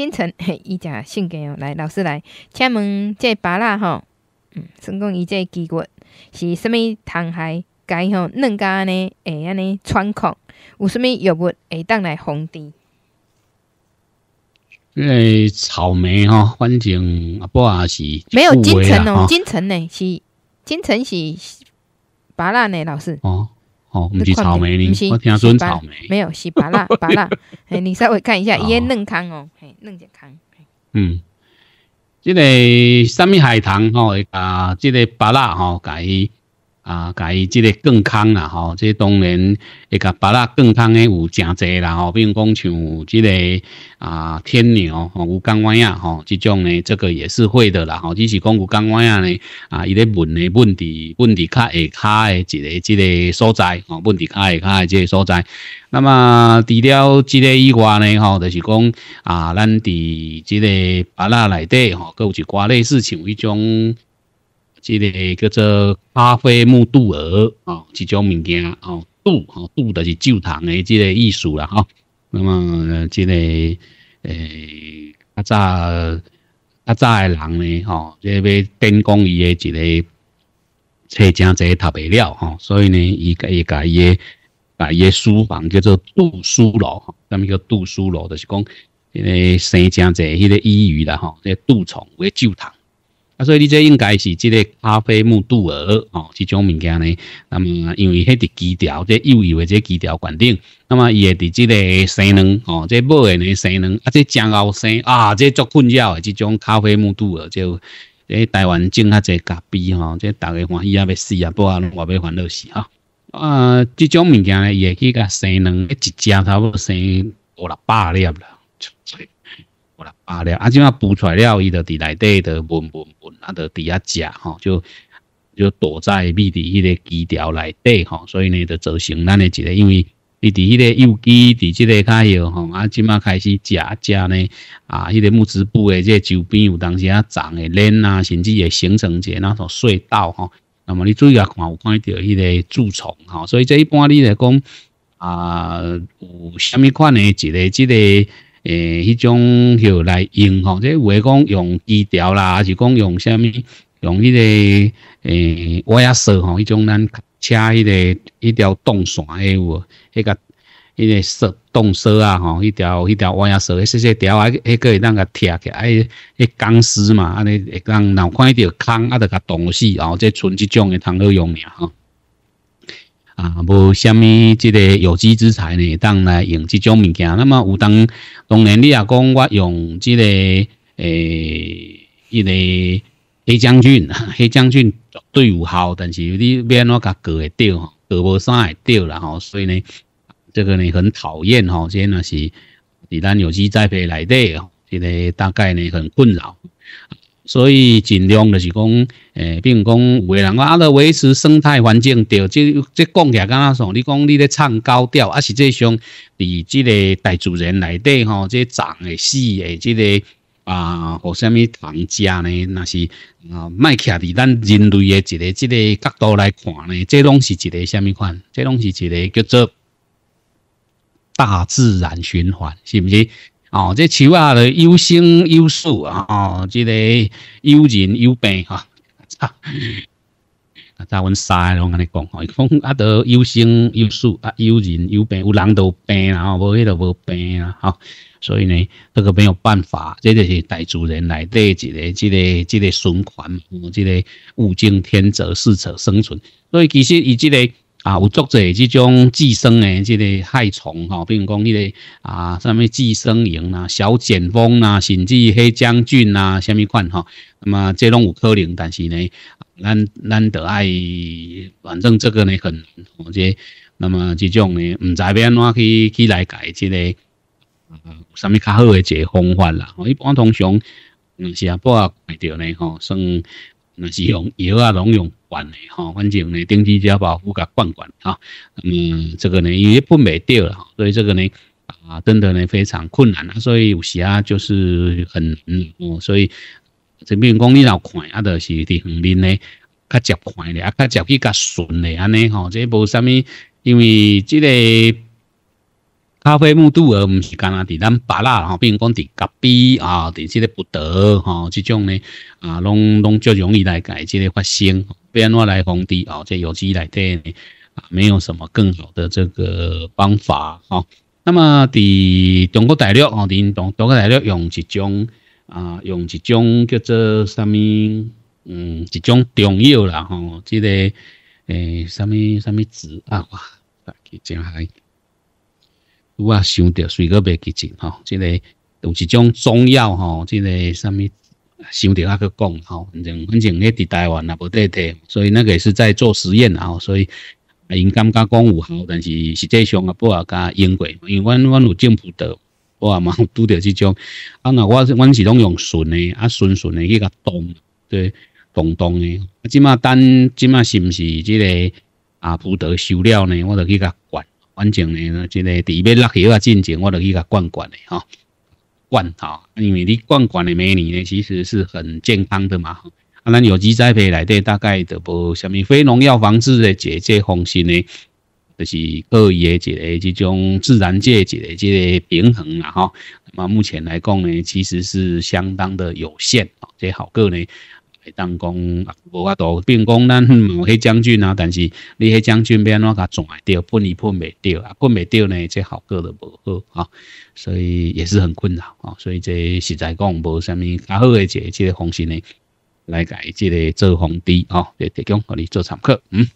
金城嘿，伊只性格哦，来老师来，请问这芭蜡吼，嗯，成功伊这肌肉是啥物虫害该吼嫩家呢？会安尼穿孔有啥物药物会当来防治？诶，草莓吼，反正阿波阿是没有金城哦，金城呢是金城是芭蜡呢，老师哦。哦，唔是草莓呢，我听准草莓，没有是芭乐芭乐。哎，你稍微看一下，伊个嫩康哦，嘿，嫩健康。嗯，这个什么海棠哦，啊，即个芭乐拉哦，改。啊，甲伊即个健康啦吼，即当然会甲巴拉健康诶有诚侪啦吼，比如讲像即个啊天牛吼有肝啊吼，即种呢这个也是会的啦吼，只是讲有肝炎呢啊伊咧问诶问题问题卡下卡诶一个即个所在吼，问题卡下卡诶即个所在。那么除了即个以外呢吼，就是讲啊咱伫即个巴拉内底吼，各有一寡类似像迄种。即个叫做咖啡木杜鹅哦，一种物件哦，杜哦杜就是酒坛的即个艺术啦哈。那么即个诶阿早阿早的人呢吼，即个灯光仪诶即个砌墙者读不了哈，所以呢伊个伊个伊个伊个书房叫做杜书楼，哈，咱们叫杜书楼就是讲诶砌墙者迄个伊语啦吼，即杜为酒坛。啊，所以你这应该是这个咖啡木杜尔哦，这种物件呢。那么因为迄只枝条，这幼幼的这枝条管定，那么也伫这个生嫩哦，即尾呢生嫩，啊，这长老生啊，这足困扰的这种咖啡木杜尔，就咧台湾种较侪咖啡吼，即大家欢喜啊，要死啊，不然我要烦恼死哈。啊，即种物件呢，也去个生嫩，一只差不多生五六百粒啦。啊，了，啊，即马捕出来了，伊就伫内底的闻闻闻，啊，就伫遐食吼，就就躲在密伫迄个枝条内底吼，所以呢，就造成咱的一个，因为伊伫迄个幼枝伫即个较叶吼，啊，即马开始食食呢，啊，迄个木质部的个周边有当时啊长的嫩啊，甚至也形成一个那种隧道吼。那么你注意啊，看，有看到迄个蛀虫吼，所以这一般你来讲啊，有虾米款的一个即个。诶，迄种许来用吼，即为讲用机条啦，还是讲用啥物？用迄个诶瓦牙石吼，迄种咱车迄个迄条冻线诶有，迄个迄个石冻石啊吼，一条一条瓦牙石，细细条啊，迄个会当个贴起，哎，迄钢丝嘛，安尼会当若有看条空，啊，着甲冻死，然后剩存即种会通好用俩吼。啊，无虾米即个有机之材呢，当来用即种物件。那么有当当然你也讲我用即个诶一个黑将军，黑将军绝对有效，但是你免我甲割会掉，割无山会掉啦吼。所以呢，这个呢很讨厌吼。现在是一咱有机栽培来底哦，即个大概呢很困扰。所以尽量就是讲，诶，比如讲有个人讲，阿在维持生态环境对，即即讲起来敢那爽。你讲你咧唱高调，啊，实际上，伫即个大自然内底吼，这长诶死诶，即个啊或虾米厂家呢？那是啊，卖倚伫咱人类诶一个，即个角度来看呢，这拢是一个虾米款？这拢是一个叫做大自然循环，是毋是？哦，这树啊，要优生优死啊，哦，这个有人有病哈。啊，再稳晒拢安尼讲，讲啊，都优生优死啊，有人有病，有人都病啦，无迄个无病啦哈。所以呢，这个没有办法，这就是大自然来得一个，一个，一个循环嘛，一个物竞天择，适者生存。所以其实以这个。啊，有足侪即种寄生的即个害虫哈，比如讲那个啊，什么寄生蝇啊、小剪蜂啊，甚至黑将军啊，什么款哈。那么即种有可能，但是呢，咱咱得爱，反正这个呢很我觉，那么即种呢，唔知变我去去来改即个啊，有啥物较好诶一个方法啦？一般通常，嗯，是啊，不啊，卖掉呢吼，算那是用药啊，拢用。管的哈，反正呢，定期就要把护甲管管哈。嗯，这个呢，因为不美掉了所以这个呢，啊，真的呢非常困难啊。所以有时啊，就是很嗯，哦。所以，比如讲，你要看啊，就是伫下面呢，较窄看的啊，较窄去较顺的安尼吼，这无啥物，因为这个咖啡木杜尔唔是干阿伫咱白蜡哈，比如讲伫咖壁啊，伫这个不得哈，这种呢，啊，拢拢较容易来改这个发生。变化来防滴啊，这有机来滴啊，没有什么更好的这个方法哈。那么的中国大陆啊，的中中国大陆用一种啊，用一种叫做什么？嗯，一种中药啦哈，这个诶，什么什么植物啊？啊，其实还我想到水果别几种哈，这个有一种中药哈，这个什么？想着阿去讲吼，反正反正迄伫台湾也无得提，所以那个也是在做实验啊，所以啊，因感觉讲有效，但是实际上阿不啊加用过，因为阮阮有种葡萄，我阿嘛拄着即种，啊那我阮是拢用顺的，啊顺顺的去甲动，对，动动的，啊即嘛等即嘛是毋是即个阿葡萄收了呢？我着去甲管，反正呢即个伫要落啊进前，我着去甲管管的吼。罐哈，因为你罐罐的美女呢，其实是很健康的嘛。哈，啊，咱有机栽培来的大概都无什么非农药防治的解决方式呢，就是二爷一个这种自然界一个即个平衡啦哈。那么目前来讲呢，其实是相当的有限啊，即好个呢。会当讲无法度，并讲咱某些将军啊，但是你迄将军变安怎甲传掉，喷伊喷未掉，啊喷未掉呢，即效果就无好啊，所以也是很困扰啊，所以即实在讲无啥物较好诶，即个方式呢来伊即个做防帝啊，来提供互你做参考，嗯。